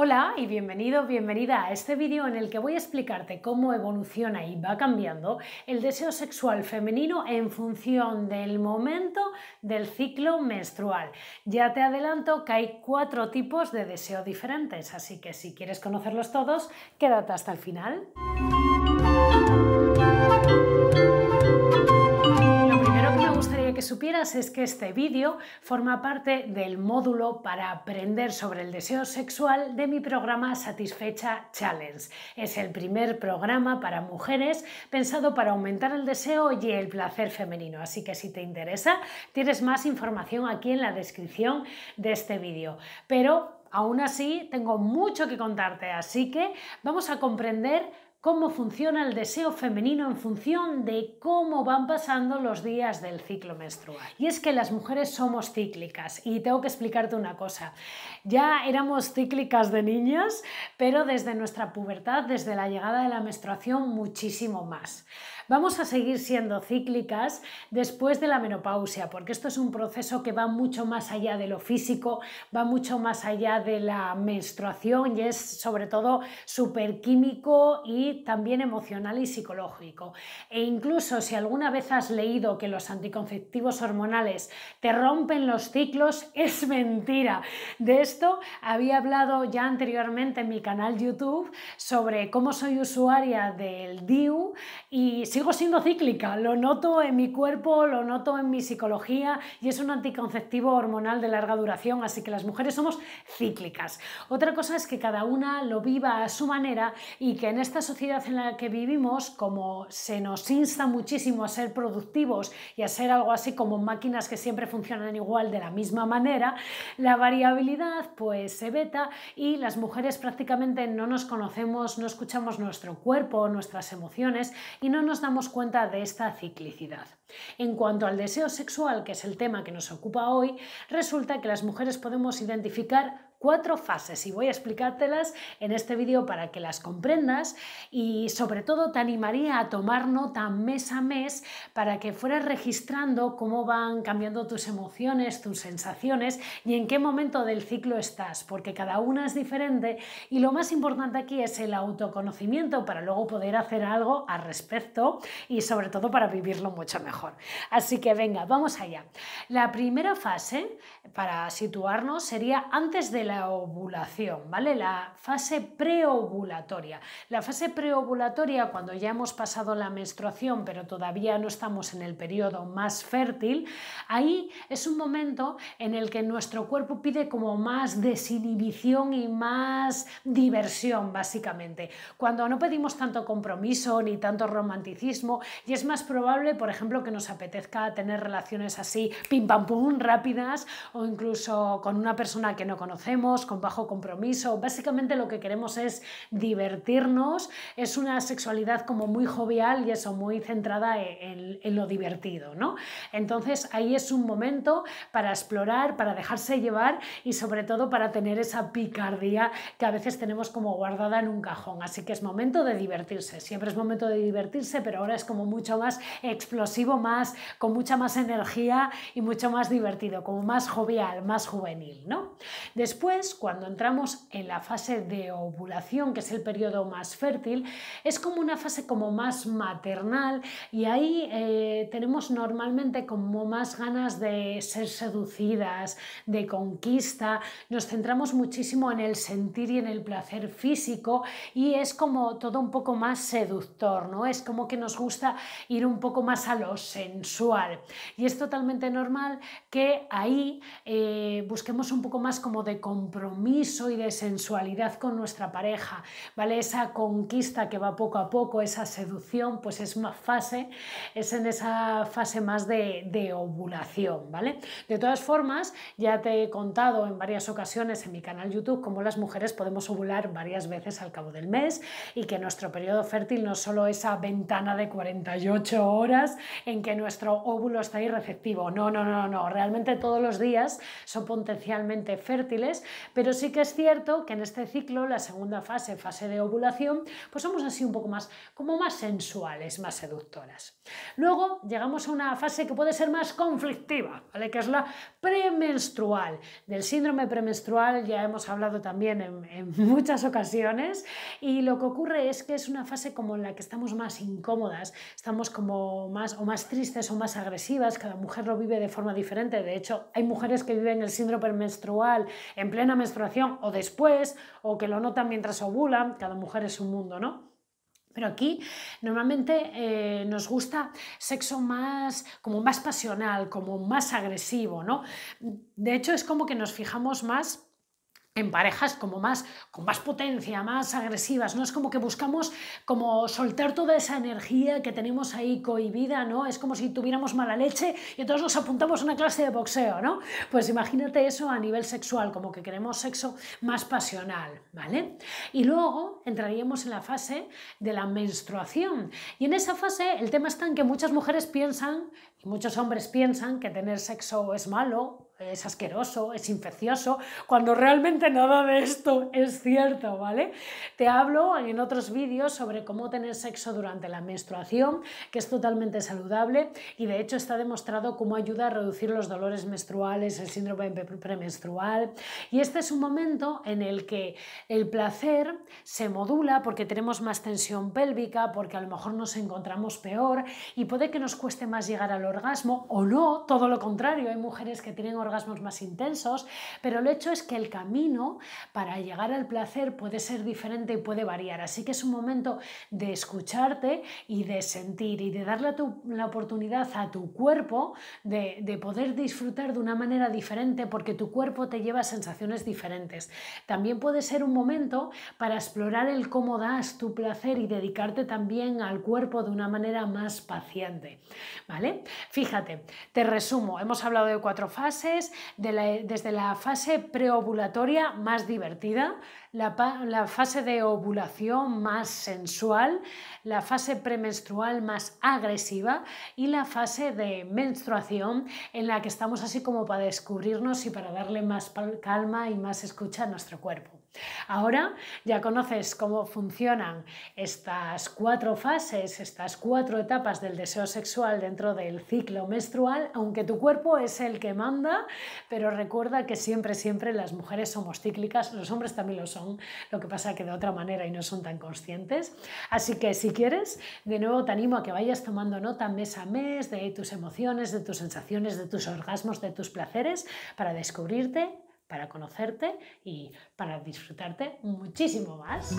Hola y bienvenido, bienvenida a este vídeo en el que voy a explicarte cómo evoluciona y va cambiando el deseo sexual femenino en función del momento del ciclo menstrual. Ya te adelanto que hay cuatro tipos de deseo diferentes, así que si quieres conocerlos todos, quédate hasta el final supieras es que este vídeo forma parte del módulo para aprender sobre el deseo sexual de mi programa Satisfecha Challenge. Es el primer programa para mujeres pensado para aumentar el deseo y el placer femenino. Así que si te interesa, tienes más información aquí en la descripción de este vídeo. Pero aún así, tengo mucho que contarte, así que vamos a comprender cómo funciona el deseo femenino en función de cómo van pasando los días del ciclo menstrual. Y es que las mujeres somos cíclicas y tengo que explicarte una cosa. Ya éramos cíclicas de niñas, pero desde nuestra pubertad, desde la llegada de la menstruación, muchísimo más. Vamos a seguir siendo cíclicas después de la menopausia, porque esto es un proceso que va mucho más allá de lo físico, va mucho más allá de la menstruación y es sobre todo súper químico y también emocional y psicológico. E incluso si alguna vez has leído que los anticonceptivos hormonales te rompen los ciclos, es mentira. De esto había hablado ya anteriormente en mi canal YouTube sobre cómo soy usuaria del DIU y si sigo siendo cíclica, lo noto en mi cuerpo, lo noto en mi psicología y es un anticonceptivo hormonal de larga duración, así que las mujeres somos cíclicas. Otra cosa es que cada una lo viva a su manera y que en esta sociedad en la que vivimos, como se nos insta muchísimo a ser productivos y a ser algo así como máquinas que siempre funcionan igual de la misma manera, la variabilidad pues se veta y las mujeres prácticamente no nos conocemos, no escuchamos nuestro cuerpo, nuestras emociones y no nos damos damos cuenta de esta ciclicidad. En cuanto al deseo sexual, que es el tema que nos ocupa hoy, resulta que las mujeres podemos identificar cuatro fases y voy a explicártelas en este vídeo para que las comprendas y sobre todo te animaría a tomar nota mes a mes para que fueras registrando cómo van cambiando tus emociones, tus sensaciones y en qué momento del ciclo estás, porque cada una es diferente y lo más importante aquí es el autoconocimiento para luego poder hacer algo al respecto y sobre todo para vivirlo mucho mejor. Así que venga, vamos allá. La primera fase para situarnos sería antes de la ovulación, ¿vale? La fase preovulatoria. La fase preovulatoria, cuando ya hemos pasado la menstruación, pero todavía no estamos en el periodo más fértil, ahí es un momento en el que nuestro cuerpo pide como más desinhibición y más diversión, básicamente. Cuando no pedimos tanto compromiso ni tanto romanticismo, y es más probable, por ejemplo, que nos apetezca tener relaciones así, pim pam pum, rápidas, o incluso con una persona que no conocemos con bajo compromiso. Básicamente lo que queremos es divertirnos. Es una sexualidad como muy jovial y eso, muy centrada e, en, en lo divertido, ¿no? Entonces ahí es un momento para explorar, para dejarse llevar y sobre todo para tener esa picardía que a veces tenemos como guardada en un cajón. Así que es momento de divertirse. Siempre es momento de divertirse, pero ahora es como mucho más explosivo, más, con mucha más energía y mucho más divertido, como más jovial, más juvenil, ¿no? Después cuando entramos en la fase de ovulación, que es el periodo más fértil, es como una fase como más maternal y ahí eh, tenemos normalmente como más ganas de ser seducidas, de conquista, nos centramos muchísimo en el sentir y en el placer físico y es como todo un poco más seductor, ¿no? Es como que nos gusta ir un poco más a lo sensual y es totalmente normal que ahí eh, busquemos un poco más como de compromiso y de sensualidad con nuestra pareja, ¿vale? Esa conquista que va poco a poco, esa seducción, pues es más fase, es en esa fase más de, ovulación, ¿vale? De todas formas, ya te he contado en varias ocasiones en mi canal YouTube cómo las mujeres podemos ovular varias veces al cabo del mes y que nuestro periodo fértil no es solo esa ventana de 48 horas en que nuestro óvulo está ahí receptivo. No, no, no, no. Realmente todos los días son potencialmente fértiles pero sí que es cierto que en este ciclo, la segunda fase, fase de ovulación, pues somos así un poco más, como más sensuales, más seductoras. Luego llegamos a una fase que puede ser más conflictiva, ¿vale? Que es la premenstrual. Del síndrome premenstrual ya hemos hablado también en, muchas ocasiones y lo que ocurre es que es una fase como en la que estamos más incómodas, estamos como más o más tristes o más agresivas, cada mujer lo vive de forma diferente. De hecho, hay mujeres que viven el síndrome premenstrual en plena menstruación o después, o que lo notan mientras ovulan, cada mujer es un mundo, ¿no? Pero aquí normalmente eh, nos gusta sexo más, como más pasional, como más agresivo, ¿no? De hecho, es como que nos fijamos más en parejas como más, con más potencia, más agresivas, ¿no? Es como que buscamos como soltar toda esa energía que tenemos ahí cohibida, ¿no? Es como si tuviéramos mala leche y entonces nos apuntamos a una clase de boxeo, ¿no? Pues imagínate eso a nivel sexual, como que queremos sexo más pasional, ¿vale? Y luego entraríamos en la fase de la menstruación. Y en esa fase el tema está en que muchas mujeres piensan y muchos hombres piensan que tener sexo es malo es asqueroso, es infeccioso, cuando realmente nada de esto es cierto, ¿vale? Te hablo en otros vídeos sobre cómo tener sexo durante la menstruación, que es totalmente saludable y de hecho está demostrado cómo ayuda a reducir los dolores menstruales, el síndrome premenstrual. Y este es un momento en el que el placer se modula porque tenemos más tensión pélvica, porque a lo mejor nos encontramos peor y puede que nos cueste más llegar al orgasmo o no, todo lo contrario, hay mujeres que tienen orgasmos más intensos, pero el hecho es que el camino para llegar al placer puede ser diferente y puede variar. Así que es un momento de escucharte y de sentir y de darle la oportunidad a tu cuerpo de, de poder disfrutar de una manera diferente porque tu cuerpo te lleva sensaciones diferentes. También puede ser un momento para explorar el cómo das tu placer y dedicarte también al cuerpo de una manera más paciente. ¿Vale? Fíjate, te resumo, hemos hablado de cuatro fases desde la fase preovulatoria más divertida, la, fase de ovulación más sensual, la fase premenstrual más agresiva y la fase de menstruación en la que estamos así como para descubrirnos y para darle más calma y más escucha a nuestro cuerpo. Ahora ya conoces cómo funcionan estas cuatro fases, estas cuatro etapas del deseo sexual dentro del ciclo menstrual, aunque tu cuerpo es el que manda, pero recuerda que siempre, siempre las mujeres somos cíclicas, los hombres también lo son, lo que pasa que de otra manera y no son tan conscientes. Así que si quieres, de nuevo te animo a que vayas tomando nota mes a mes de tus emociones, de tus sensaciones, de tus orgasmos, de tus placeres, para descubrirte para conocerte y para disfrutarte muchísimo más.